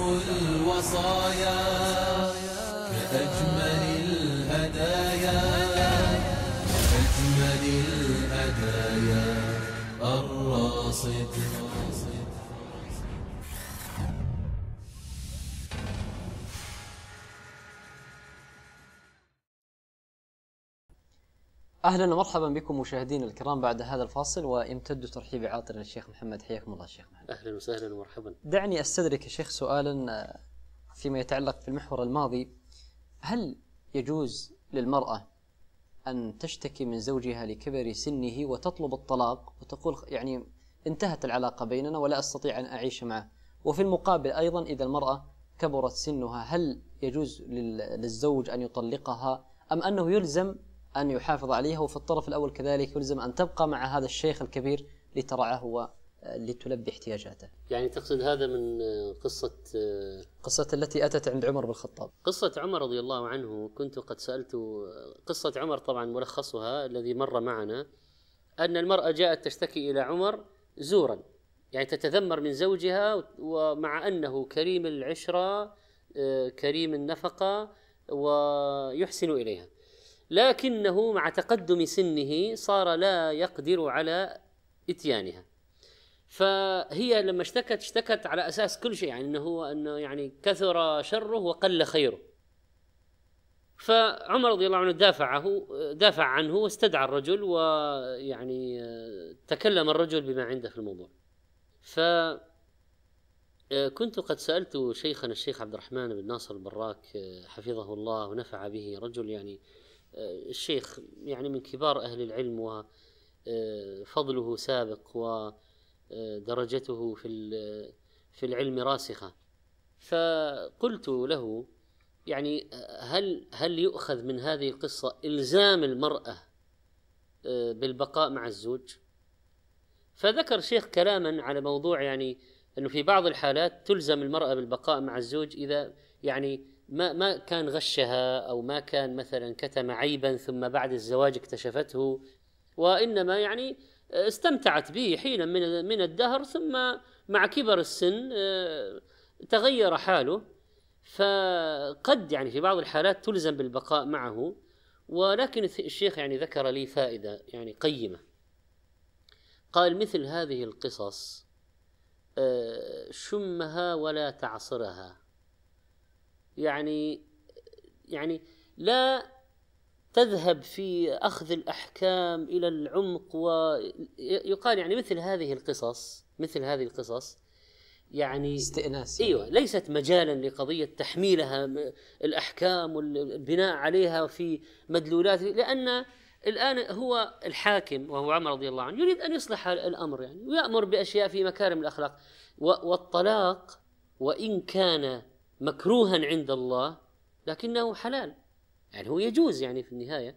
أهم الوصايا كأجمل الهدايا كأجمل الهدايا الراصد اهلا ومرحبا بكم مشاهدينا الكرام بعد هذا الفاصل ويمتد ترحيبي عاطلا للشيخ محمد حياكم الله الشيخ محمد اهلا وسهلا ومرحبا دعني استدرك يا شيخ سؤالا آه، فيما يتعلق في المحور الماضي هل يجوز للمراه ان تشتكي من زوجها لكبر سنه وتطلب الطلاق وتقول يعني انتهت العلاقه بيننا ولا استطيع ان اعيش معه وفي المقابل ايضا اذا المراه كبرت سنها هل يجوز للزوج ان يطلقها ام انه يلزم أن يحافظ عليها وفي الطرف الأول كذلك يلزم أن تبقى مع هذا الشيخ الكبير لترعاه ولتلبي احتياجاته يعني تقصد هذا من قصة قصة التي أتت عند عمر بن الخطاب قصة عمر رضي الله عنه كنت قد سألت قصة عمر طبعا ملخصها الذي مر معنا أن المرأة جاءت تشتكي إلى عمر زورا يعني تتذمر من زوجها ومع أنه كريم العشرة آه، كريم النفقة ويحسن إليها لكنه مع تقدم سنه صار لا يقدر على اتيانها فهي لما اشتكت اشتكت على اساس كل شيء يعني انه هو انه يعني كثر شره وقل خيره فعمر رضي الله عنه دافعه دافع عنه واستدعى الرجل ويعني تكلم الرجل بما عنده في الموضوع ف كنت قد سألت شيخنا الشيخ عبد الرحمن بن ناصر البراك حفظه الله ونفع به رجل يعني الشيخ يعني من كبار أهل العلم وفضله آه، سابق ودرجته آه، في في العلم راسخة فقلت له يعني هل هل يؤخذ من هذه القصة إلزام المرأة آه، بالبقاء مع الزوج؟ فذكر شيخ كلاما على موضوع يعني انه في بعض الحالات تلزم المرأة بالبقاء مع الزوج اذا يعني ما ما كان غشها او ما كان مثلا كتم عيبا ثم بعد الزواج اكتشفته وانما يعني استمتعت به حينا من من الدهر ثم مع كبر السن آه، تغير حاله فقد يعني في بعض الحالات تلزم بالبقاء معه ولكن الشيخ يعني ذكر لي فائده يعني قيمه قال مثل هذه القصص آه، شمها ولا تعصرها يعني يعني لا تذهب في اخذ الاحكام الى العمق ويقال يعني مثل هذه القصص مثل هذه القصص يعني استئناس يعني. ايوه ليست مجالا لقضيه تحميلها الاحكام والبناء عليها في مدلولات لان الان هو الحاكم وهو عمر رضي الله عنه يريد ان يصلح الامر يعني ويامر باشياء في مكارم الاخلاق والطلاق وان كان مكروها عند الله لكنه حلال يعني هو يجوز يعني في النهايه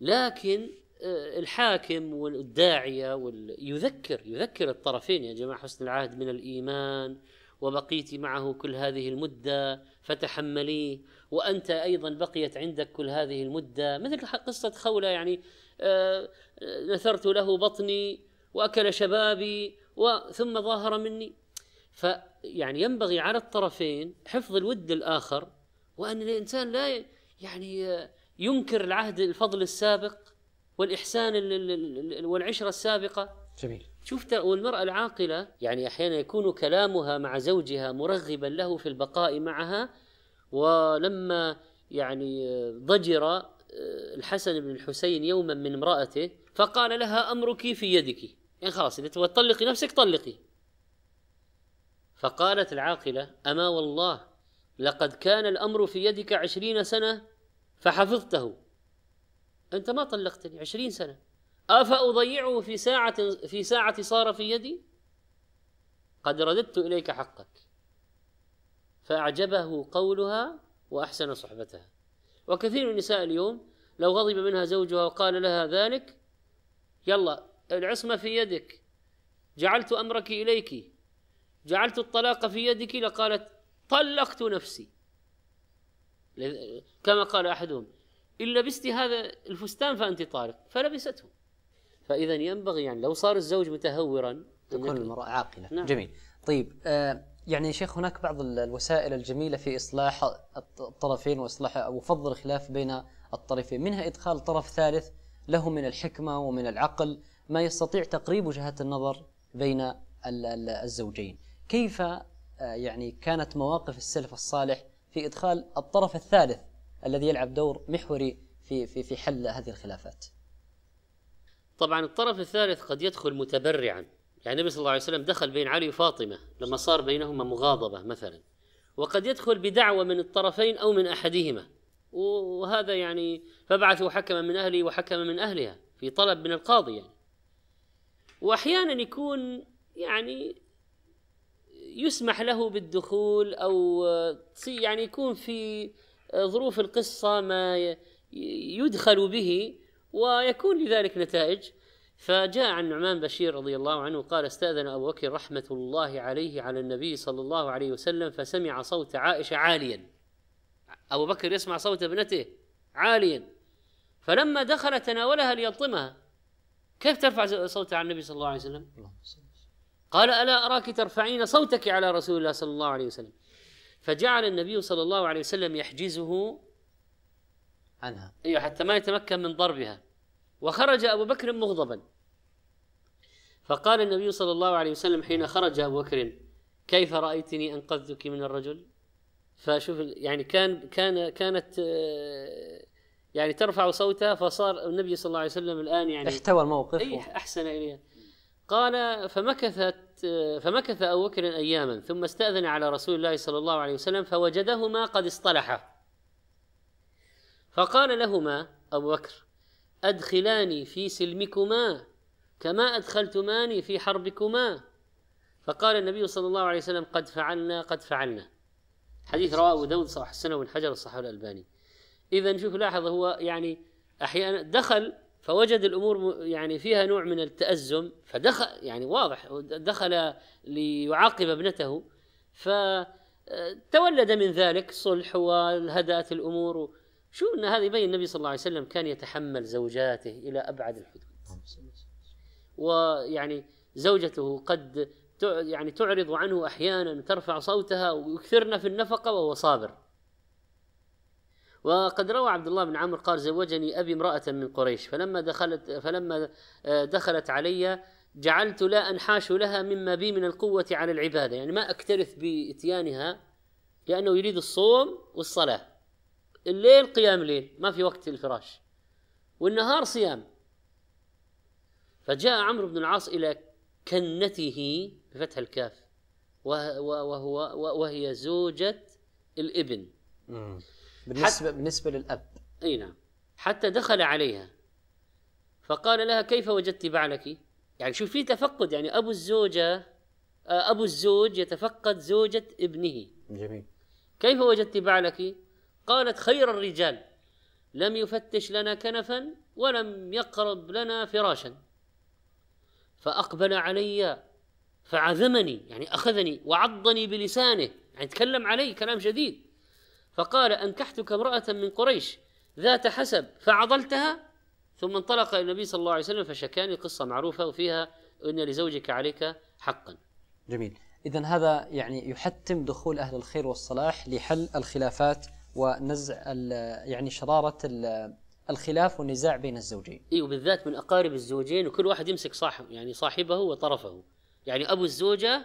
لكن آه، الحاكم والداعيه وال... يذكر يذكر الطرفين يا جماعه حسن العهد من الايمان وبقيت معه كل هذه المده فتحمليه وانت ايضا بقيت عندك كل هذه المده مثل قصه خوله يعني آه، آه، نثرت له بطني واكل شبابي وثم ظاهر مني فيعني ينبغي على الطرفين حفظ الود الآخر وأن الإنسان لا يعني ينكر العهد الفضل السابق والإحسان والعشرة السابقة جميل شفت والمرأة العاقلة يعني أحيانا يكون كلامها مع زوجها مرغبا له في البقاء معها ولما يعني ضجر آه، الحسن بن الحسين يوما من امرأته فقال لها أمرك في يدك يعني خلاص إذا تبغى تطلقي نفسك طلقي فقالت العاقلة أما والله لقد كان الأمر في يدك عشرين سنة فحفظته أنت ما طلقتني عشرين سنة أفأضيعه في ساعة في ساعة صار في يدي قد رددت إليك حقك فأعجبه قولها وأحسن صحبتها وكثير من النساء اليوم لو غضب منها زوجها وقال لها ذلك يلا العصمة في يدك جعلت أمرك إليك جعلت الطلاق في يدك لقالت طلقت نفسي كما قال احدهم ان لبست هذا الفستان فانت طارق فلبسته فاذا ينبغي يعني لو صار الزوج متهورا تكون المراه عاقله نعم. جميل طيب آه يعني شيخ هناك بعض الوسائل الجميله في اصلاح الطرفين واصلاح او فض الخلاف بين الطرفين منها ادخال طرف ثالث له من الحكمه ومن العقل ما يستطيع تقريب وجهات النظر بين الزوجين كيف آه، يعني كانت مواقف السلف الصالح في إدخال الطرف الثالث الذي يلعب دور محوري في في في حل هذه الخلافات. طبعا الطرف الثالث قد يدخل متبرعا، يعني النبي صلى الله عليه وسلم دخل بين علي وفاطمه لما صار بينهما مغاضبه مثلا. وقد يدخل بدعوه من الطرفين او من احدهما. وهذا يعني فبعثوا حكما من اهله وحكما من اهلها في طلب من القاضي يعني. واحيانا يكون يعني يسمح له بالدخول او آه، يعني يكون في آه، ظروف القصه ما يدخل به ويكون لذلك نتائج فجاء عن نعمان بشير رضي الله عنه قال استاذن ابو بكر رحمه الله عليه على النبي صلى الله عليه وسلم فسمع صوت عائشه عاليا ابو بكر يسمع صوت ابنته عاليا فلما دخل تناولها ليلطمها كيف ترفع صوتها على النبي صلى الله عليه وسلم؟ قال ألا أراك ترفعين صوتك على رسول الله صلى الله عليه وسلم فجعل النبي صلى الله عليه وسلم يحجزه عنها أيوة حتى ما يتمكن من ضربها وخرج أبو بكر مغضبا فقال النبي صلى الله عليه وسلم حين خرج أبو بكر كيف رأيتني أنقذتك من الرجل فشوف يعني كان كان كانت آه، يعني ترفع صوتها فصار النبي صلى الله عليه وسلم الآن يعني احتوى الموقف ايه أحسن إليها قال فمكثت فمكث أبو بكر أياما ثم استأذن على رسول الله صلى الله عليه وسلم فوجدهما قد اصطلحا فقال لهما أبو بكر أدخلاني في سلمكما كما أدخلتماني في حربكما فقال النبي صلى الله عليه وسلم قد فعلنا قد فعلنا حديث رواه أبو داود صححه السنة والحجر حجر الصحابي الألباني إذا شوف لاحظ هو يعني أحيانا دخل فوجد الامور يعني فيها نوع من التازم فدخل يعني واضح دخل ليعاقب ابنته فتولد من ذلك صلح وهدات الامور شو ان هذا يبين النبي صلى الله عليه وسلم كان يتحمل زوجاته الى ابعد الحدود ويعني زوجته قد يعني تعرض عنه احيانا ترفع صوتها ويكثرنا في النفقه وهو صابر وقد روى عبد الله بن عمرو قال زوجني أبي امرأة من قريش فلما دخلت فلما آه، دخلت علي جعلت لا أنحاش لها مما بي من القوة على العبادة يعني ما أكترث بإتيانها لأنه يريد الصوم والصلاة الليل قيام ليل ما في وقت الفراش والنهار صيام فجاء عمرو بن العاص إلى كنته بفتح الكاف وهو وهي زوجة الابن بالنسبة, بالنسبة للأب أي نعم حتى دخل عليها فقال لها كيف وجدت بعلك يعني شوف في تفقد يعني أبو الزوجة آه، أبو الزوج يتفقد زوجة ابنه جميل كيف وجدت بعلك قالت خير الرجال لم يفتش لنا كنفا ولم يقرب لنا فراشا فأقبل علي فعذمني يعني أخذني وعضني بلسانه يعني تكلم علي كلام شديد فقال أنكحتك امرأة من قريش ذات حسب فعضلتها ثم انطلق إلى النبي صلى الله عليه وسلم فشكاني قصة معروفة وفيها أن لزوجك عليك حقا جميل إذا هذا يعني يحتم دخول أهل الخير والصلاح لحل الخلافات ونزع يعني شرارة الخلاف والنزاع بين الزوجين اي وبالذات من اقارب الزوجين وكل واحد يمسك صاحب يعني صاحبه وطرفه يعني ابو الزوجه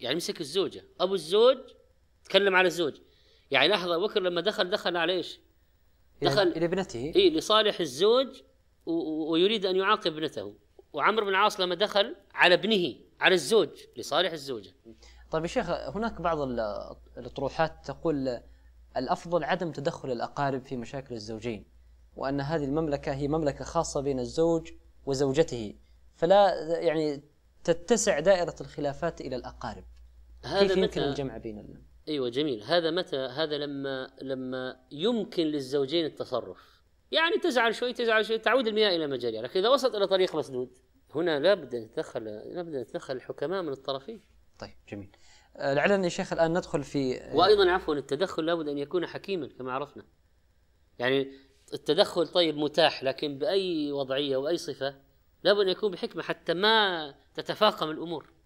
يعني يمسك الزوجه ابو الزوج تكلم على الزوج يعني لحظه بكر لما دخل دخل على ايش؟ يعني دخل الى ابنته اي لصالح الزوج ويريد ان يعاقب ابنته وعمرو بن العاص لما دخل على ابنه على الزوج لصالح الزوجه طيب يا شيخ هناك بعض الاطروحات تقول الافضل عدم تدخل الاقارب في مشاكل الزوجين وان هذه المملكه هي مملكه خاصه بين الزوج وزوجته فلا يعني تتسع دائره الخلافات الى الاقارب هذا كيف يمكن الجمع بين ايوه جميل هذا متى هذا لما لما يمكن للزوجين التصرف يعني تزعل شوي تزعل شوي تعود المياه الى مجاريها لكن اذا وصلت الى طريق مسدود هنا لابد ان يتدخل لابد ان يتدخل الحكماء من الطرفين طيب جميل آه، لعلنا يا شيخ الان ندخل في آه، وايضا عفوا التدخل لابد ان يكون حكيما كما عرفنا يعني التدخل طيب متاح لكن باي وضعيه واي صفه لابد ان يكون بحكمه حتى ما تتفاقم الامور